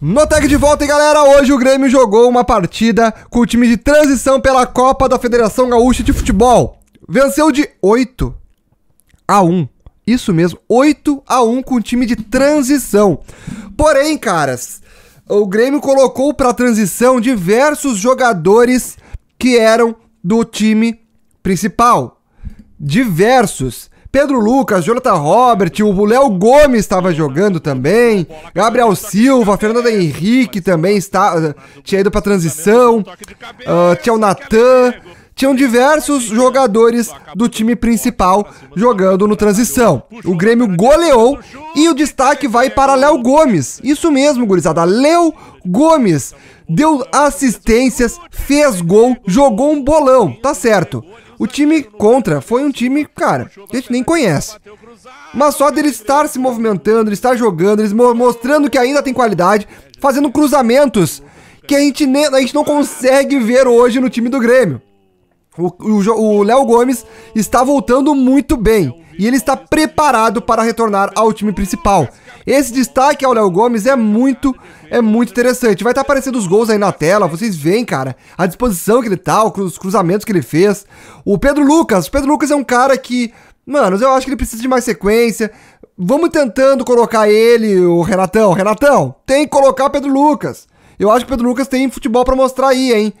No tag de volta, hein, galera? Hoje o Grêmio jogou uma partida com o time de transição pela Copa da Federação Gaúcha de Futebol. Venceu de 8 a 1. Isso mesmo, 8 a 1 com o time de transição. Porém, caras, o Grêmio colocou para transição diversos jogadores que eram do time principal. Diversos. Pedro Lucas, Jonathan Robert, o Léo Gomes estava jogando também, Gabriel Silva, Fernando Henrique também está, eh, tinha ido para transição, uh, tinha o Natan tinham diversos jogadores do time principal jogando no transição. O Grêmio goleou e o destaque vai para Léo Gomes. Isso mesmo, gurizada. Léo Gomes deu assistências, fez gol, jogou um bolão, tá certo. O time contra foi um time, cara, que a gente nem conhece. Mas só dele estar se movimentando, ele estar jogando, eles mostrando que ainda tem qualidade, fazendo cruzamentos que a gente, nem, a gente não consegue ver hoje no time do Grêmio. O Léo Gomes está voltando muito bem e ele está preparado para retornar ao time principal. Esse destaque ao Léo Gomes é muito, é muito interessante. Vai estar aparecendo os gols aí na tela, vocês veem, cara, a disposição que ele tá, os cruzamentos que ele fez. O Pedro Lucas, o Pedro Lucas é um cara que, mano, eu acho que ele precisa de mais sequência. Vamos tentando colocar ele, o Renatão. Renatão, tem que colocar Pedro Lucas. Eu acho que o Pedro Lucas tem futebol para mostrar aí, hein?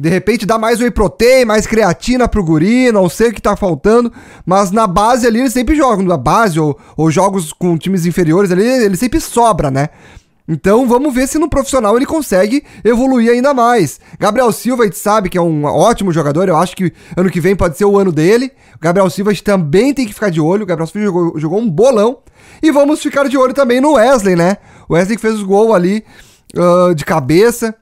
De repente dá mais whey protein, mais creatina pro guri, não sei o que tá faltando. Mas na base ali eles sempre jogam. Na base ou, ou jogos com times inferiores ali, ele sempre sobra, né? Então vamos ver se no profissional ele consegue evoluir ainda mais. Gabriel Silva, a gente sabe que é um ótimo jogador, eu acho que ano que vem pode ser o ano dele. Gabriel Silva também tem que ficar de olho, o Gabriel Silva jogou, jogou, um bolão. E vamos ficar de olho também no Wesley, né? O Wesley que fez os gols ali uh, de cabeça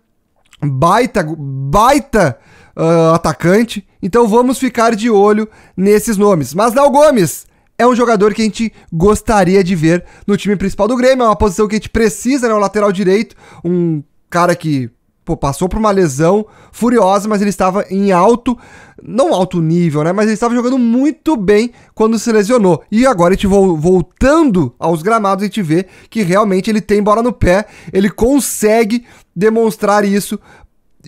baita, baita uh, atacante. Então vamos ficar de olho nesses nomes. Mas Dal Gomes é um jogador que a gente gostaria de ver no time principal do Grêmio. É uma posição que a gente precisa, né? O lateral direito, um cara que pô, passou por uma lesão furiosa, mas ele estava em alto, não alto nível, né? Mas ele estava jogando muito bem quando se lesionou. E agora a gente voltando aos gramados, a gente vê que realmente ele tem bola no pé, ele consegue demonstrar isso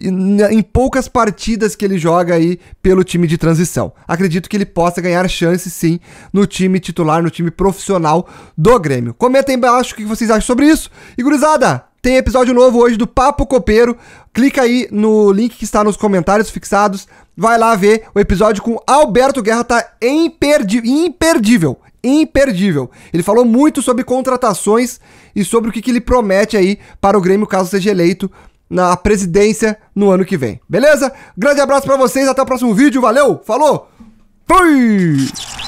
em poucas partidas que ele joga aí pelo time de transição. Acredito que ele possa ganhar chance sim no time titular, no time profissional do Grêmio. Comenta aí embaixo o que vocês acham sobre isso. E gurizada, tem episódio novo hoje do Papo Copeiro. Clica aí no link que está nos comentários fixados. Vai lá ver o episódio com Alberto Guerra, tá imperdi imperdível. Imperdível. Ele falou muito sobre contratações e sobre o que, que ele promete aí para o Grêmio caso seja eleito na presidência no ano que vem. Beleza? Grande abraço para vocês, até o próximo vídeo. Valeu, falou! Fui!